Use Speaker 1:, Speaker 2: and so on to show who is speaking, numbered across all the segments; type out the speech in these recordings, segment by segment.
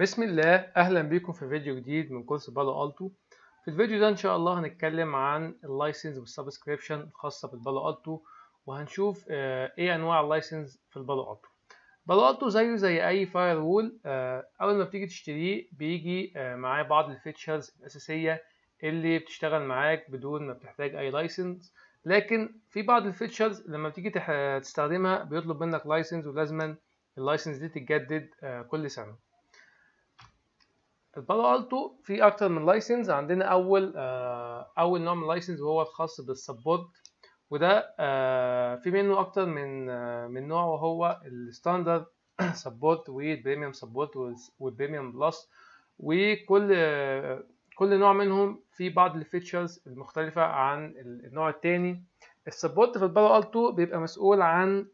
Speaker 1: بسم الله اهلا بيكم في فيديو جديد من كورس بالو التو في الفيديو ده ان شاء الله هنتكلم عن اللايسنس والسبسكريبشن الخاصه بالبالو التو وهنشوف آه، ايه انواع اللايسنس في البالو التو بالو التو زيه زي اي فاير وول آه، اول ما بتيجي تشتريه بيجي آه، معاه بعض الفيتشرز الاساسيه اللي بتشتغل معاك بدون ما بتحتاج اي لايسنس لكن في بعض الفيتشرز لما بتيجي تستخدمها بيطلب منك لايسنس ولازما اللايسنس دي تتجدد كل سنه البالو التو في اكتر من لايسنس عندنا اول آه، اول نوع من لايسنس وهو الخاص بالسبورت وده آه، في منه اكتر من آه، من نوع وهو الستاندرد سبورت والبريميوم سبورت والبريميوم بلس وكل كل نوع منهم في بعض الفيتشرز المختلفة عن النوع التاني السبورت في البالو التو بيبقى مسؤول عن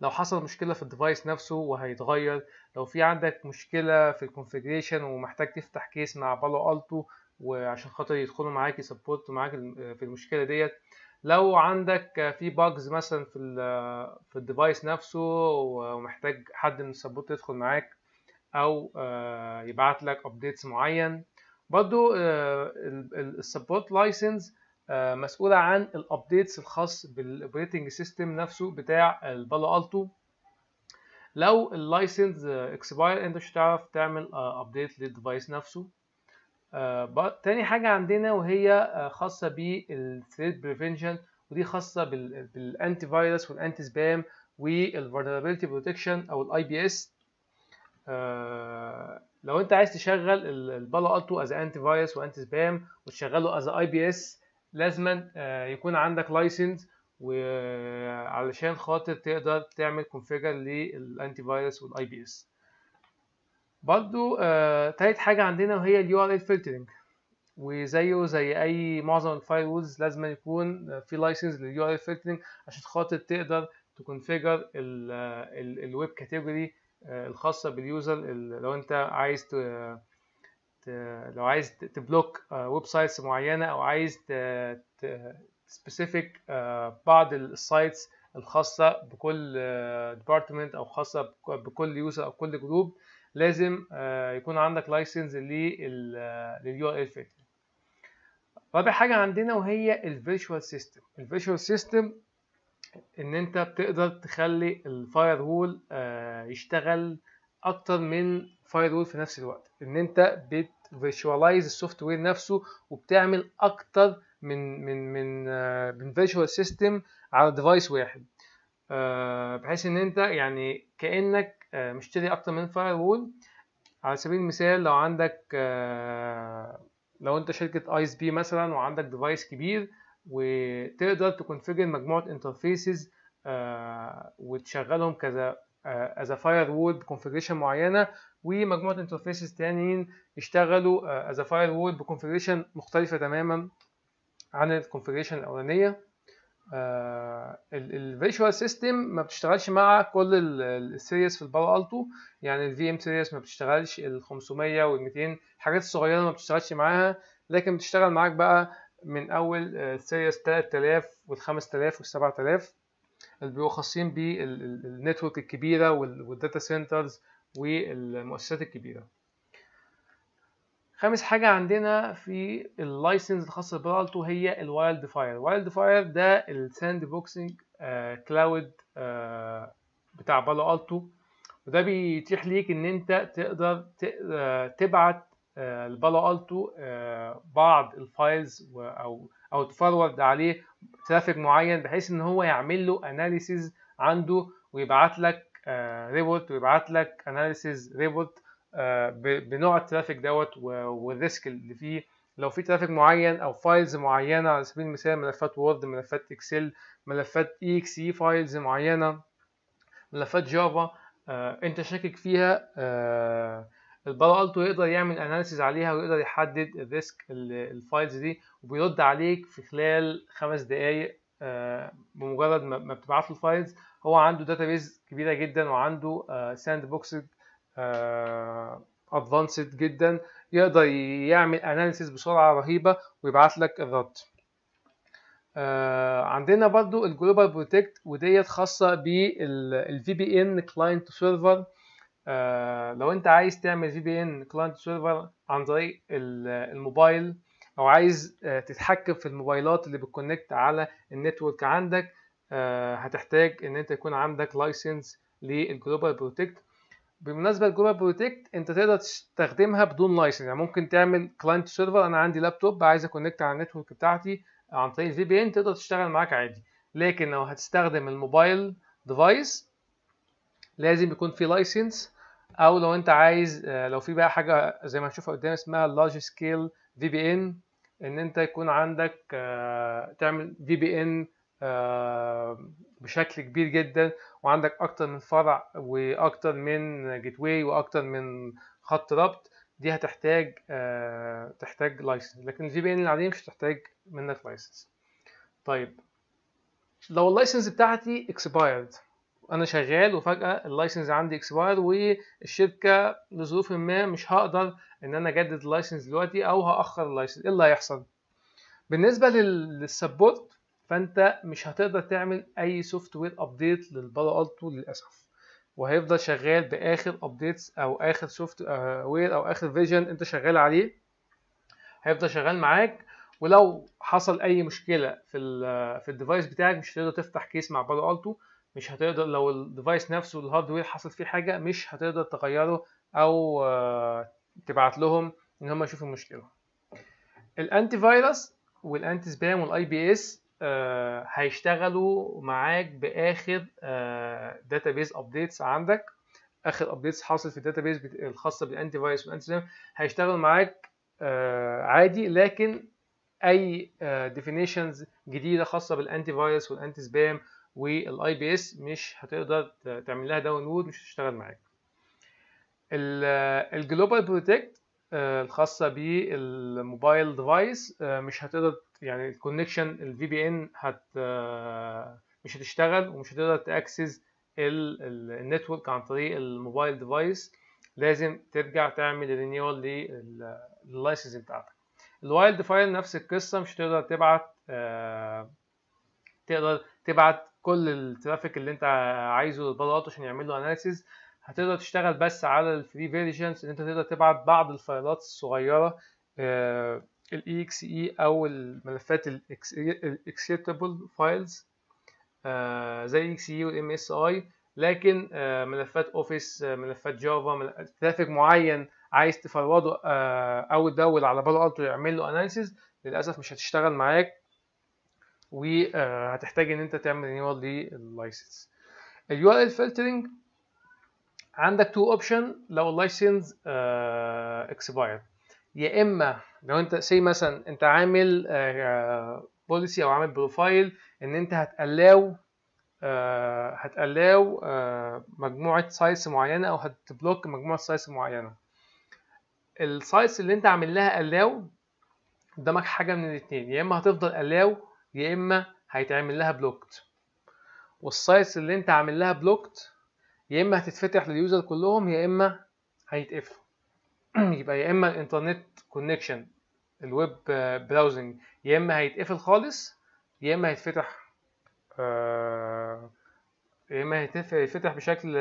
Speaker 1: لو حصل مشكله في الديفايس نفسه وهيتغير لو في عندك مشكله في الكونفيجريشن ومحتاج تفتح كيس مع بالو التو وعشان خاطر يدخلوا معاك يسبورتوا معاك في المشكله ديت لو عندك في باجز مثلا في في الديفايس نفسه ومحتاج حد من السبورت يدخل معاك او آه، يبعت لك ابديتس معين برضو آه، السبورت لايسنس آه، مسؤوله عن الابديتس الخاص بالاوبريتنج سيستم نفسه بتاع البالو التو لو اللايسنس اكسباير انت مش هتعرف تعمل ابديت آه، للديفايس نفسه آه، تاني حاجه عندنا وهي خاصه بالثريت بريفنشن ودي خاصه بالانتي فيروس والانتي سبام والفولنربيلتي بروتكشن او الاي بي اس لو انت عايز تشغل البالو التو از انتي فيروس وانتي سبام وتشغله از اي بي اس لازما آه، يكون عندك لايسنس وعلشان آه، خاطر تقدر تعمل كونفيجر للانتي فيروس والاي بي اس برضو آه، تالت حاجة عندنا وهي اليو ار ال فلترنج وزيه زي اي معظم الفايروز وولز لازم يكون في لايسنس لليو ار ال فلترنج عشان خاطر تقدر تكونفيجر الويب كاتيجوري الخاصة باليوزر لو انت عايز لو عايز تبلوك آه، ويب سايتس معينه او عايز سبيسيفيك آه، بعض السايتس الخاصه بكل ديبارتمنت آه، او خاصه بكل يوزر او كل جروب لازم يكون عندك لايسنس لليو ار ال فيت رابع حاجه عندنا وهي الفيرتشوال سيستم الفيرتشوال سيستم ان انت بتقدر تخلي الفاير وول يشتغل اكتر من فاير وول في نفس الوقت ان انت بت فيرتشواليز السوفت وير نفسه وبتعمل اكتر من من من آه، من فيرتشوال سيستم على ديفايس واحد آه، بحيث ان انت يعني كانك آه، مشتري اكتر من فاير وول على سبيل المثال لو عندك لو انت شركه اي اس بي مثلا وعندك ديفايس كبير وتقدر تكونفيجر مجموعه انترفيسز وتشغلهم كذا از فاير وول بكونفيجريشن معينه ومجموعه انترفيسز تانيين اشتغلوا از فاير وول بكونفيجريشن مختلفه تماما عن الكونفيجريشن الاولانيه الفيجوال آه، سيستم ما بتشتغلش مع كل السيريس في الباور التو يعني الفي ام سيريس ما بتشتغلش ال 500 وال 200 الحاجات الصغيره ما بتشتغلش معاها لكن بتشتغل معاك بقى من اول سيريس آه، 3000 وال 5000 وال 7000 اللي بيبقوا خاصين بالنتورك الكبيره والداتا سنترز والمؤسسات الكبيرة خامس حاجة عندنا في اللايسنس الخاصة بالالتو هي الوايلد فاير وايلد فاير ده الساند بوكسنج آه، كلاود آه، بتاع بالو التو وده بيتيح ليك ان انت تقدر آه، تبعت البالو التو بعض الفايلز او او تفرورد عليه ترافيك معين بحيث ان هو يعمل له اناليسيز عنده ويبعت لك آه، ريبورت ويبعت لك اناليسيز ريبورت آه، بنوع الترافيك دوت والريسك اللي فيه لو في ترافيك معين او فايلز معينه على سبيل المثال ملفات وورد ملفات اكسل ملفات اي اكس اي فايلز معينه ملفات جافا آه، انت شاكك فيها آه، التو يقدر يعمل اناليسيز عليها ويقدر يحدد الريسك الفايلز دي وبيرد عليك في خلال خمس دقايق آه، بمجرد ما بتبعت له فايلز هو عنده داتابيز كبيره جدا وعنده ساند بوكس ادفانسد جدا يقدر يعمل اناليسيز بسرعه رهيبه ويبعت لك الرد آه، عندنا برضو الجلوبال بروتكت وديت خاصه بالفي بي ان كلاينت سيرفر لو انت عايز تعمل في بي ان كلاينت سيرفر عن طريق الموبايل او عايز آه، تتحكم في الموبايلات اللي بتكونكت على النتورك عندك آه، هتحتاج ان انت يكون عندك لايسنس للجلوبال بروتكت بالمناسبه الجلوبال بروتكت انت تقدر تستخدمها بدون لايسنس يعني ممكن تعمل كلاينت سيرفر انا عندي لابتوب عايز اكونكت على النتورك بتاعتي عن طريق الفي بي ان تقدر تشتغل معاك عادي لكن لو هتستخدم الموبايل ديفايس لازم يكون في لايسنس او لو انت عايز آه، لو في بقى حاجه زي ما هنشوفها قدام اسمها لارج سكيل في بي ان ان انت يكون عندك آه، تعمل في بي ان بشكل كبير جدا وعندك اكتر من فرع واكتر من جيت واي واكتر من خط ربط دي هتحتاج آه، تحتاج لايسنس لكن الفي بي ان العاديه مش هتحتاج منك لايسنس طيب لو اللايسنس بتاعتي اكسبايرد انا شغال وفجاه اللايسنس عندي اكسباير والشركه لظروف ما مش هقدر ان انا اجدد اللايسنس دلوقتي او هاخر اللايسنس ايه اللي هيحصل بالنسبه للسبورت فانت مش هتقدر تعمل اي سوفت وير ابديت للبارا التو للاسف وهيفضل شغال باخر ابديتس او اخر سوفت وير آه، او اخر فيجن انت شغال عليه هيفضل شغال معاك ولو حصل اي مشكله في الـ في الديفايس بتاعك مش هتقدر تفتح كيس مع بالو التو مش هتقدر لو الديفايس نفسه الهاردوير حصل فيه حاجه مش هتقدر تغيره او آه، تبعت لهم ان هم يشوفوا المشكله الانتي فايروس والانتي سبام والاي بي اس هيشتغلوا معاك باخر داتابيز آه، ابديتس عندك اخر ابديتس حاصل في الداتابيز الخاصه بالانتي فايروس والانتي سبام هيشتغلوا معاك آه، عادي لكن اي ديفينيشنز جديده خاصه بالانتي فايروس والانتي سبام والاي بي اس مش هتقدر تعمل لها داونلود مش هتشتغل معاك الجلوبال بروتكت آه، الخاصه بالموبايل ديفايس آه، مش هتقدر يعني الكونكشن الفي بي ان هت آه، مش هتشتغل ومش هتقدر تاكسس النتورك عن طريق الموبايل ديفايس لازم ترجع تعمل رينيول لللايسنس بتاعتك الوايلد فايل نفس القصه مش هتقدر تبعت تقدر تبعت كل الترافيك اللي انت عايزه للبراوت عشان يعمل له اناليسيز هتقدر تشتغل بس على الفري فيرجنز ان انت تقدر تبعت بعض الفايلات الصغيره الاي اكس اي او الملفات الاكسيتابل فايلز آه، زي exe اكس اي والام اس اي لكن آه، ملفات اوفيس آه، ملفات جافا ترافيك معين عايز تفرضه او تدور على بالو التو يعمل له اناليسيز للاسف مش هتشتغل معاك وهتحتاج ان انت تعمل رينيوال لللايسنس اليو ال فلترنج عندك تو اوبشن لو اللايسنس اكسباير آه، يا اما لو انت سي مثلا انت عامل بوليسي آه، او عامل بروفايل ان انت هتقلاو آه، هتقلاو مجموعه سايس معينه او هتبلوك مجموعه سايس معينه السايس اللي انت عامل لها قلاو قدامك حاجه من الاثنين يا اما هتفضل قلاو يا اما هيتعمل لها بلوكت والسايتس اللي انت عامل لها بلوكت يا اما هتتفتح لليوزر كلهم يا اما هيتقفلوا يبقى يا اما الانترنت كونكشن الويب براوزنج يا اما هيتقفل خالص يا اما هيتفتح آه، يا اما هيتفتح بشكل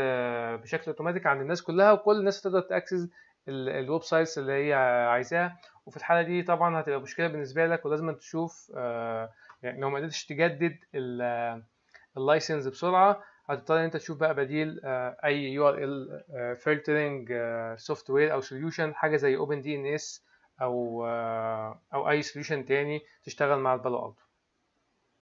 Speaker 1: بشكل اوتوماتيك عند الناس كلها وكل الناس تقدر تاكسس الويب سايتس اللي هي عايزاها وفي الحاله دي طبعا هتبقى مشكله بالنسبه لك ولازم تشوف آه، يعني لو ما قدرتش تجدد اللايسنس بسرعه هتضطر انت تشوف بقى بديل آه، اي يو ار ال فلترنج سوفت وير او سوليوشن حاجه زي اوبن دي ان اس او آه، او اي سوليوشن تاني تشتغل مع البالو التو